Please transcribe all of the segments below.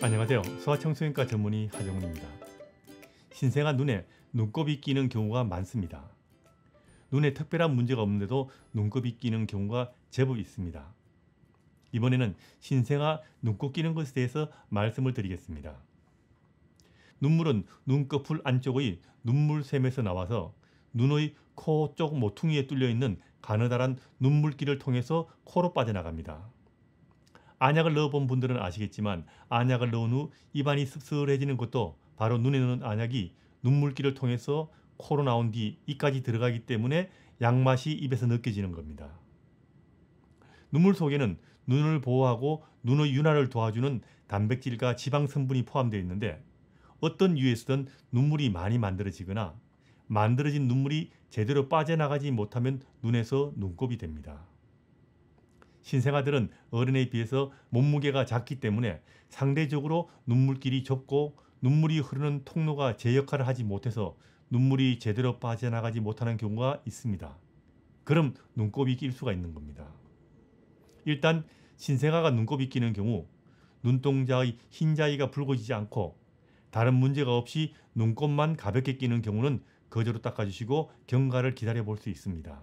안녕하세요. 소아청소년과 전문의 하정훈입니다. 신생아 눈에 눈곱이 끼는 경우가 많습니다. 눈에 특별한 문제가 없는데도 눈곱이 끼는 경우가 제법 있습니다. 이번에는 신생아 눈곱 끼는 것에 대해서 말씀을 드리겠습니다. 눈물은 눈꺼풀 안쪽의 눈물샘에서 나와서 눈의 코 쪽 모퉁이에 뚫려 있는 가느다란 눈물길을 통해서 코로 빠져나갑니다. 안약을 넣어본 분들은 아시겠지만 안약을 넣은 후 입안이 씁쓸해지는 것도 바로 눈에 넣는 안약이 눈물기를 통해서 코로 나온 뒤 이까지 들어가기 때문에 약맛이 입에서 느껴지는 겁니다. 눈물 속에는 눈을 보호하고 눈의 윤활을 도와주는 단백질과 지방 성분이 포함되어 있는데 어떤 이유에서든 눈물이 많이 만들어지거나 만들어진 눈물이 제대로 빠져나가지 못하면 눈에서 눈곱이 됩니다. 신생아들은 어른에 비해서 몸무게가 작기 때문에 상대적으로 눈물길이 좁고 눈물이 흐르는 통로가 제 역할을 하지 못해서 눈물이 제대로 빠져나가지 못하는 경우가 있습니다. 그럼 눈곱이 낄 수가 있는 겁니다. 일단 신생아가 눈곱이 끼는 경우 눈동자의 흰자위가 붉어지지 않고 다른 문제가 없이 눈곱만 가볍게 끼는 경우는 거저로 닦아주시고 경과를 기다려 볼 수 있습니다.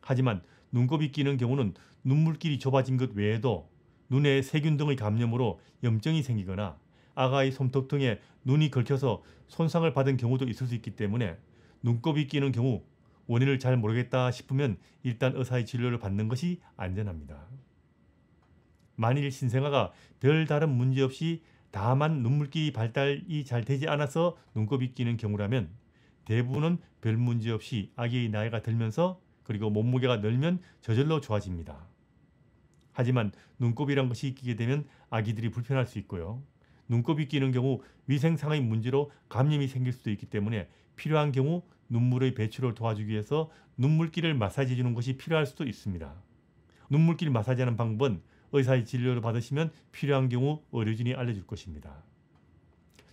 하지만 눈곱이 끼는 경우는 눈물길이 좁아진 것 외에도 눈에 세균 등의 감염으로 염증이 생기거나 아가의 손톱 등에 눈이 긁혀서 손상을 받은 경우도 있을 수 있기 때문에 눈곱이 끼는 경우 원인을 잘 모르겠다 싶으면 일단 의사의 진료를 받는 것이 안전합니다. 만일 신생아가 별다른 문제 없이 다만 눈물길이 발달이 잘 되지 않아서 눈곱이 끼는 경우라면 대부분은 별 문제 없이 아기의 나이가 들면서 그리고 몸무게가 늘면 저절로 좋아집니다. 하지만 눈곱이란 것이 끼게 되면 아기들이 불편할 수 있고요. 눈곱이 끼는 경우 위생상의 문제로 감염이 생길 수도 있기 때문에 필요한 경우 눈물의 배출을 도와주기 위해서 눈물길을 마사지해 주는 것이 필요할 수도 있습니다. 눈물길를 마사지하는 방법은 의사의 진료를 받으시면 필요한 경우 의료진이 알려줄 것입니다.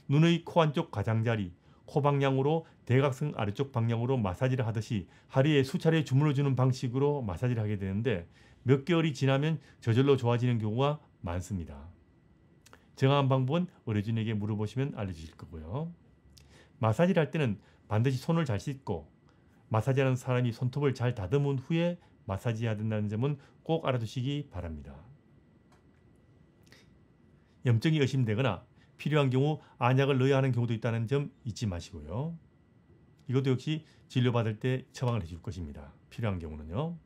눈의 코 안쪽 가장자리, 코방향으로 대각선 아래쪽 방향으로 마사지를 하듯이 하루에 수차례 주물러 주는 방식으로 마사지를 하게 되는데 몇 개월이 지나면 저절로 좋아지는 경우가 많습니다. 정한 방법은 의료진에게 물어보시면 알려주실 거고요. 마사지를 할 때는 반드시 손을 잘 씻고 마사지하는 사람이 손톱을 잘 다듬은 후에 마사지해야 된다는 점은 꼭 알아두시기 바랍니다. 염증이 의심되거나 필요한 경우 안약을 넣어야 하는 경우도 있다는 점 잊지 마시고요. 이것도 역시 진료받을 때 처방을 해 줄 것입니다. 필요한 경우는요.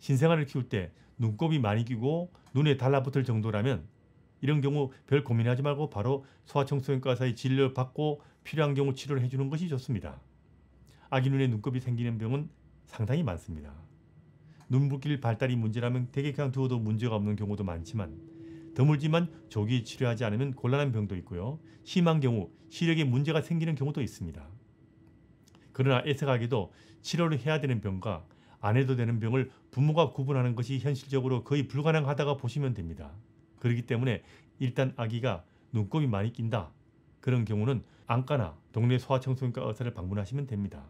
신생아를 키울 때 눈곱이 많이 끼고 눈에 달라붙을 정도라면 이런 경우 별 고민하지 말고 바로 소아청소년과사의 진료를 받고 필요한 경우 치료를 해주는 것이 좋습니다. 아기 눈에 눈곱이 생기는 병은 상당히 많습니다. 눈 붓길 발달이 문제라면 대개 그냥 두어도 문제가 없는 경우도 많지만 드물지만 조기 치료하지 않으면 곤란한 병도 있고요. 심한 경우 시력에 문제가 생기는 경우도 있습니다. 그러나 애석하게도 치료를 해야 되는 병과 안 해도 되는 병을 부모가 구분하는 것이 현실적으로 거의 불가능하다고 보시면 됩니다. 그렇기 때문에 일단 아기가 눈곱이 많이 낀다. 그런 경우는 안과나 동네 소아청소년과 의사를 방문하시면 됩니다.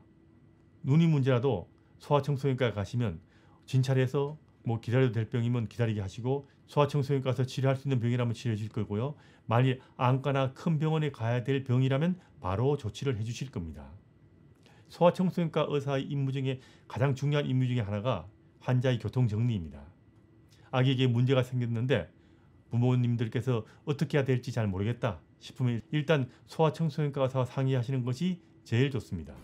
눈이 문제라도 소아청소년과 가시면 진찰해서 뭐 기다려도 될 병이면 기다리게 하시고 소아청소년 과에서 치료할 수 있는 병이라면 치료해 줄 거고요. 만일 안과나 큰 병원에 가야 될 병이라면 바로 조치를 해 주실 겁니다. 소아청소년과 의사의 임무 중에 가장 중요한 임무 중에 하나가 환자의 교통 정리입니다. 아기에게 문제가 생겼는데 부모님들께서 어떻게 해야 될지 잘 모르겠다 싶으면 일단 소아청소년과 의사와 상의하시는 것이 제일 좋습니다.